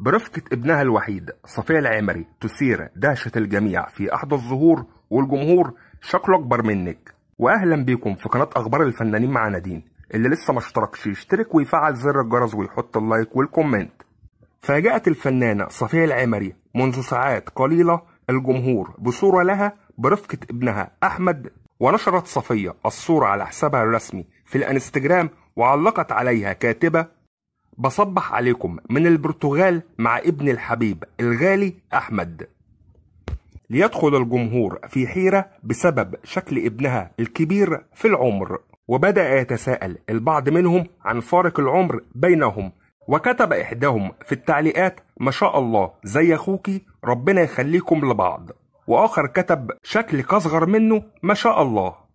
برفقة ابنها الوحيد صفية العمري تثير دهشة الجميع في أحد الظهور والجمهور شكله أكبر منك وأهلا بيكم في قناة أخبار الفنانين مع نادين اللي لسه ما اشتركش يشترك ويفعل زر الجرس ويحط اللايك والكومنت فاجأت الفنانة صفية العمري منذ ساعات قليلة الجمهور بصورة لها برفقة ابنها أحمد ونشرت صفية الصورة على حسابها الرسمي في الانستجرام وعلقت عليها كاتبة بصبح عليكم من البرتغال مع ابن الحبيب الغالي أحمد ليدخل الجمهور في حيرة بسبب شكل ابنها الكبير في العمر وبدأ يتساءل البعض منهم عن فارق العمر بينهم وكتب إحداهم في التعليقات ما شاء الله زي أخوكي ربنا يخليكم لبعض وآخر كتب شكلك أصغر منه ما شاء الله